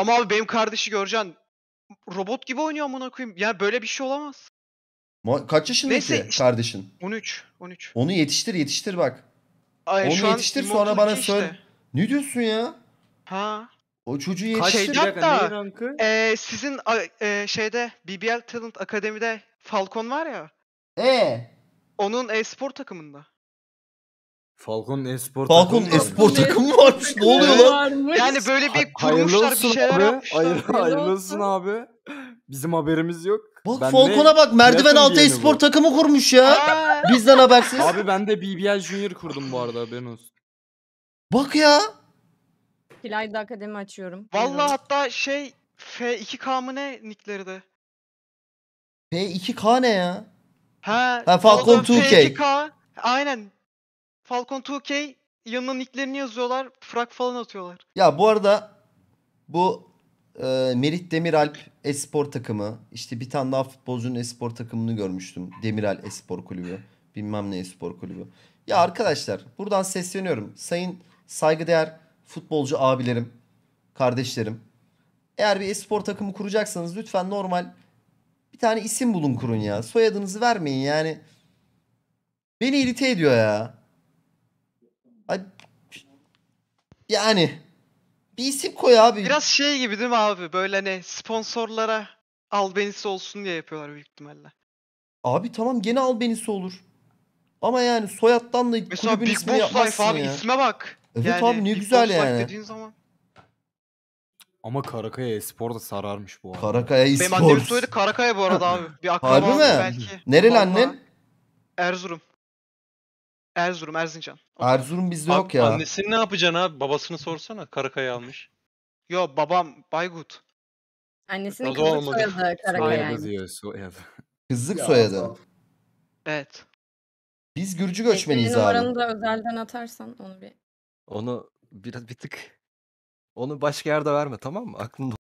Ama abi benim kardeşi göreceksin. Robot gibi oynuyor amına koyayım. Yani böyle bir şey olamaz. Ma- Kaç yaşındaki Neyse, işte- kardeşin? 13. 13. Onu yetiştir yetiştir bak. Ay, Onu yetiştir, sonra bana iki söyle. Ne diyorsun ya? Ha. O çocuğu yetiştir. Şeyde- dakika, hatta- neyin sizin e, şeyde BBL Talent Akademi'de Falcon var ya. Ee, Onun e-spor takımında. Falcon Espor Falcon takımı Espor takımı mı varmış? Ne oluyor lan? Yani böyle bir kurmuşlar bir şeyler abi. yapmışlar. hayırlı olsun abi. Bizim haberimiz yok. Bak Falcon'a bak merdiven altı espor bu. takımı kurmuş ya. Bizden habersiz. Abi ben de BBL Junior kurdum bu arada haberin olsun. Bak ya. Pilayda akademi açıyorum. Valla hatta şey F2K mı ne nickleri de? F2K ne ya? He. Ha Falcon 2K. F2K. Aynen Falcon 2K yanına nicklerini yazıyorlar. Frak falan atıyorlar. Ya bu arada bu e, Merih Demiralp espor takımı. işte bir tane daha futbolcunun espor takımını görmüştüm. Demiral espor kulübü. Bilmem ne espor kulübü. Ya arkadaşlar buradan sesleniyorum. Sayın saygıdeğer futbolcu abilerim, kardeşlerim. Eğer bir espor takımı kuracaksanız lütfen normal bir tane isim bulun kurun ya. Soyadınızı vermeyin yani. Beni irite ediyor ya. Yani bir isim koy abi. Biraz şey gibi değil mi abi? Böyle hani sponsorlara albenisi olsun diye yapıyorlar büyük ihtimalle. Abi tamam gene albenisi olur. Ama yani soyattan da Mesela kulübün Big ismini Boss Life abi ya. isme bak. Evet yani, abi ne güzel Boss yani. dediğin zaman. Ama Karakaya Espor da sararmış bu arada. Karakaya Espor. Benim annemin soyadı Karakaya bu arada abi. Bir akraba Harbi mi? belki. Nereli annen? Erzurum. Erzurum, Erzincan. Erzurum bizde yok ya. Annesini ne yapacaksın abi? Babasını sorsana. Karakaya almış. Yo babam Baygut. Annesinin O da kızı soyadı Karaka yani. diyor soyadı. Kızlık Ya soyadı. Evet. Biz Gürcü göçmeniyiz abi. Numaranı da özelden atarsan onu bir Onu biraz bir tık onu başka yerde verme tamam mı? Aklında